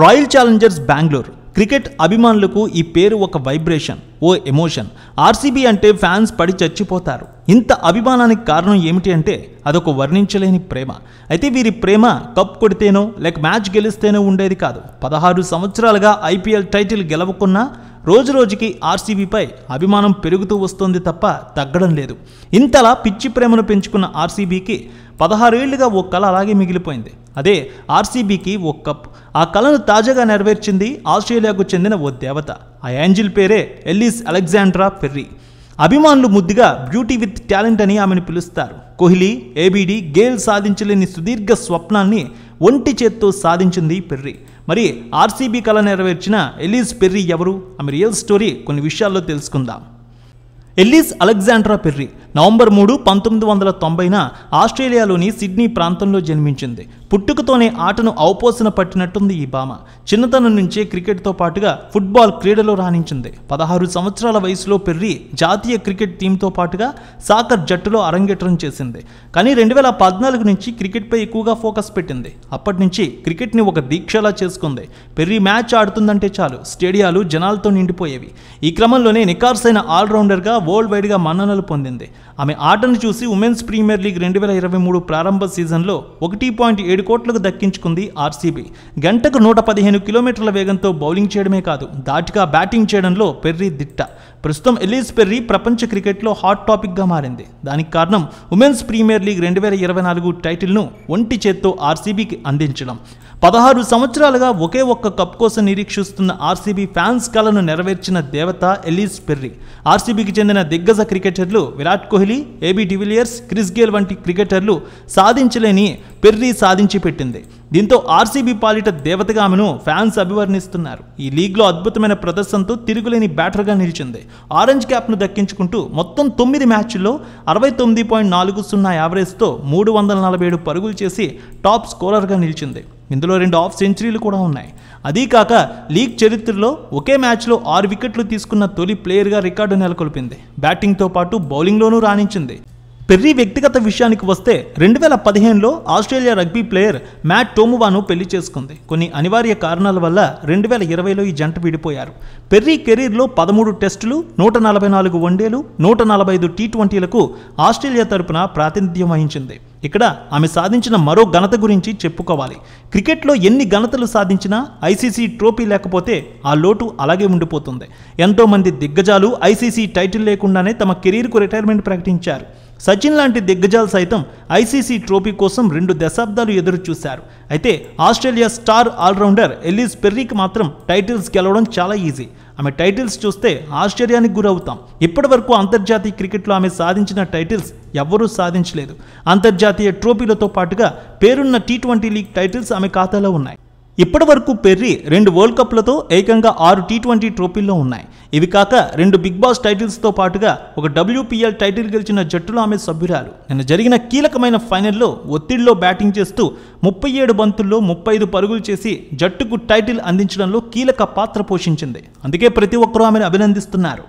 royal Challengers Bengaluru cricket అభిమానులకు ఈ పేరు ఒక వైబ్రేషన్ ఓ ఎమోషన్ ఆర్సీబీ అంటే ఫ్యాన్స్ పడి చచ్చిపోతారు ఇంత అభిమానానికి కారణం ఏమిటి అంటే అదొక వర్ణించలేని ప్రేమ అయితే వీరి ప్రేమ కప్ కొడితేనో లేక మ్యాచ్ గెలిస్తేనో ఉండేది కాదు పదహారు సంవత్సరాలుగా ఐపీఎల్ టైటిల్ గెలవకున్నా రోజురోజుకి ఆర్సీబీపై అభిమానం పెరుగుతూ వస్తోంది తప్ప తగ్గడం లేదు ఇంతలా పిచ్చి ప్రేమను పెంచుకున్న ఆర్సీబీకి ఏళ్లుగా ఓ కళ అలాగే మిగిలిపోయింది అదే ఆర్సీబీకి ఓ కప్ ఆ కళను తాజాగా నెరవేర్చింది ఆస్ట్రేలియాకు చెందిన ఓ దేవత ఆ యాంజిల్ పేరే ఎల్లీస్ అలెగ్జాండ్రా పెర్రీ అభిమానులు ముద్దుగా బ్యూటీ విత్ టాలెంట్ అని ఆమెను పిలుస్తారు కోహ్లీ ఏబీడీ గేల్ సాధించలేని సుదీర్ఘ స్వప్నాన్ని ఒంటి చేత్తో సాధించింది పెర్రీ మరి ఆర్సీబీ కళ నెరవేర్చిన ఎలీజ్ పెర్రీ ఎవరు ఆమె రియల్ స్టోరీ కొన్ని విషయాల్లో తెలుసుకుందాం ఎల్లిస్ అలెగ్జాండ్రా పెర్రీ నవంబర్ మూడు పంతొమ్మిది వందల తొంభైన ఆస్ట్రేలియాలోని సిడ్నీ ప్రాంతంలో జన్మించింది పుట్టుకతోనే ఆటను ఔపోసన పట్టినట్టుంది ఈ భామ చిన్నతనం నుంచే క్రికెట్తో పాటుగా ఫుట్బాల్ క్రీడలో రాణించింది పదహారు సంవత్సరాల వయసులో పెర్రి జాతీయ క్రికెట్ టీంతో పాటుగా సాకర్ జట్టులో అరంగేట్రం చేసింది కానీ రెండు వేల పద్నాలుగు నుంచి క్రికెట్పై ఎక్కువగా ఫోకస్ పెట్టింది అప్పటి నుంచి క్రికెట్ని ఒక దీక్షలా చేసుకుంది పెర్రి మ్యాచ్ ఆడుతుందంటే చాలు స్టేడియాలు జనాలతో నిండిపోయేవి ఈ క్రమంలోనే నికార్స్ నికార్సైన ఆల్రౌండర్గా వరల్డ్ వైడ్గా మన్ననలు పొందింది ఆమె ఆటను చూసి ఉమెన్స్ ప్రీమియర్ లీగ్ రెండు వేల ఇరవై మూడు ప్రారంభ సీజన్లో ఒకటి పాయింట్ ఏడు ఏడు కోట్లకు దక్కించుకుంది ఆర్సీబీ గంటకు నూట పదిహేను కిలోమీటర్ల వేగంతో బౌలింగ్ చేయడమే కాదు దాటిగా బ్యాటింగ్ చేయడంలో పెర్రీ దిట్ట ప్రస్తుతం ఎలీస్ పెర్రీ ప్రపంచ క్రికెట్లో హాట్ టాపిక్గా మారింది దానికి కారణం ఉమెన్స్ ప్రీమియర్ లీగ్ రెండు వేల ఇరవై నాలుగు టైటిల్ను ఒంటి చేత్తో ఆర్సీబీకి అందించడం పదహారు సంవత్సరాలుగా ఒకే ఒక్క కప్ కోసం నిరీక్షిస్తున్న ఆర్సీబీ ఫ్యాన్స్ కళను నెరవేర్చిన దేవత ఎలీస్ పెర్రీ ఆర్సీబీకి చెందిన దిగ్గజ క్రికెటర్లు Virat Kohli AB de Villiers Chris Gayle వంటి క్రికెటర్లు సాధించలేని పెర్రీ సాధించి పెట్టింది దీంతో ఆర్సీబీ పాలిట దేవతగా ఆమెను ఫ్యాన్స్ అభివర్ణిస్తున్నారు ఈ లీగ్లో అద్భుతమైన ప్రదర్శనతో తిరుగులేని బ్యాటర్గా నిలిచింది ఆరెంజ్ క్యాప్ను దక్కించుకుంటూ మొత్తం తొమ్మిది మ్యాచ్ల్లో అరవై తొమ్మిది పాయింట్ నాలుగు సున్నా యావరేజ్తో మూడు వందల నలభై ఏడు పరుగులు చేసి టాప్ స్కోరర్గా నిలిచింది ఇందులో రెండు హాఫ్ సెంచరీలు కూడా ఉన్నాయి అదీ కాక లీగ్ చరిత్రలో ఒకే మ్యాచ్లో ఆరు వికెట్లు తీసుకున్న తొలి ప్లేయర్గా రికార్డు నెలకొల్పింది బ్యాటింగ్తో పాటు బౌలింగ్లోనూ రాణించింది పెర్రీ వ్యక్తిగత విషయానికి వస్తే రెండు వేల పదిహేనులో Australia rugby player Matt Toomua పెళ్లి చేసుకుంది కొన్ని అనివార్య కారణాల వల్ల రెండు వేల ఇరవైలో ఈ జంట విడిపోయారు పెర్రీ కెరీర్లో పదమూడు టెస్టులు నూట నలభై నాలుగు వన్డేలు నూట నలభై ఐదు టీ ట్వంటీలకు ఆస్ట్రేలియా తరపున ప్రాతినిధ్యం వహించింది ఇక్కడ ఆమె సాధించిన మరో ఘనత గురించి చెప్పుకోవాలి క్రికెట్లో ఎన్ని ఘనతలు సాధించినా ఐసీసీ ట్రోఫీ లేకపోతే ఆ లోటు అలాగే ఉండిపోతుంది ఎంతోమంది దిగ్గజాలు ఐసీసీ టైటిల్ లేకుండానే తమ కెరీర్కు రిటైర్మెంట్ ప్రకటించారు సచిన్ లాంటి దిగ్గజాలు సైతం ఐసీసీ ట్రోఫీ కోసం రెండు దశాబ్దాలు ఎదురు చూశారు అయితే ఆస్ట్రేలియా స్టార్ ఆల్రౌండర్ ఎల్లీస్ పెర్రీకి మాత్రం టైటిల్స్ గెలవడం చాలా ఈజీ ఆమె టైటిల్స్ చూస్తే ఆశ్చర్యానికి గురవుతాం ఇప్పటి వరకు అంతర్జాతీయ క్రికెట్లో ఆమె సాధించిన టైటిల్స్ ఎవ్వరూ సాధించలేదు అంతర్జాతీయ ట్రోఫీలతో పాటుగా పేరున్న టీ ట్వంటీ లీగ్ టైటిల్స్ ఆమె ఖాతాలో ఉన్నాయి ఇప్పటి వరకు పెర్రీ రెండు వరల్డ్ కప్లతో ఏకంగా ఆరు టీ ట్వంటీ ట్రోఫీల్లో ఉన్నాయి ఇవి కాక రెండు బిగ్ బాస్ టైటిల్స్తో పాటుగా ఒక డబ్ల్యూపీఎల్ టైటిల్ గెలిచిన జట్టులో ఆమె సభ్యురాలు నిన్న జరిగిన కీలకమైన ఫైనల్లో ఒత్తిడిలో బ్యాటింగ్ చేస్తూ ముప్పై ఏడు బంతుల్లో ముప్పై ఐదు పరుగులు చేసి జట్టుకు టైటిల్ అందించడంలో కీలక పాత్ర పోషించింది అందుకే ప్రతి ఒక్కరూ ఆమెను అభినందిస్తున్నారు